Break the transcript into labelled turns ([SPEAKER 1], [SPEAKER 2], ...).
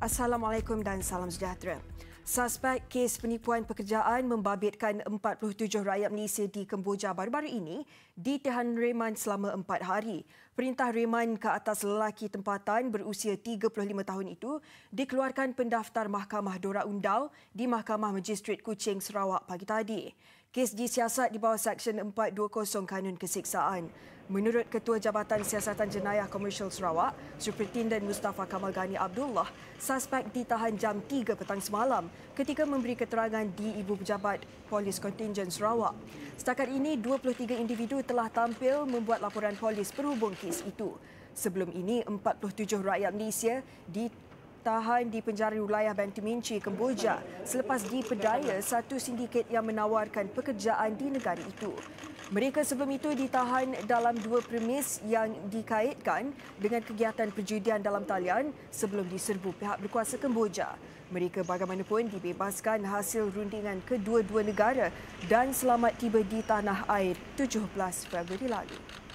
[SPEAKER 1] Assalamualaikum dan salam sejahtera. Suspek kes penipuan pekerjaan membabitkan 47 rakyat Malaysia di Kemboja baru-baru ini ditahan reman selama 4 hari. Perintah reman ke atas lelaki tempatan berusia 35 tahun itu dikeluarkan pendaftar Mahkamah Dora Undau di Mahkamah Magistrate Kuching Sarawak pagi tadi kes disiasat di bawah Seksyen 420 Kanun Kesiksaan. Menurut Ketua Jabatan Siasatan Jenayah Komersial Sarawak, Superintendent Mustafa Kamal Ghani Abdullah, suspek ditahan jam 3 petang semalam ketika memberi keterangan di Ibu Pejabat Polis Kontingen Sarawak. Setakat ini, 23 individu telah tampil membuat laporan polis berhubung kes itu. Sebelum ini, 47 rakyat Malaysia ditahan tahan di penjara wilayah Bantiminci, Kemboja selepas dipedaya satu sindiket yang menawarkan pekerjaan di negara itu. Mereka sebelum itu ditahan dalam dua premis yang dikaitkan dengan kegiatan perjudian dalam talian sebelum diserbu pihak berkuasa Kemboja. Mereka bagaimanapun dibebaskan hasil rundingan kedua-dua negara dan selamat tiba di tanah air 17 Februari lalu.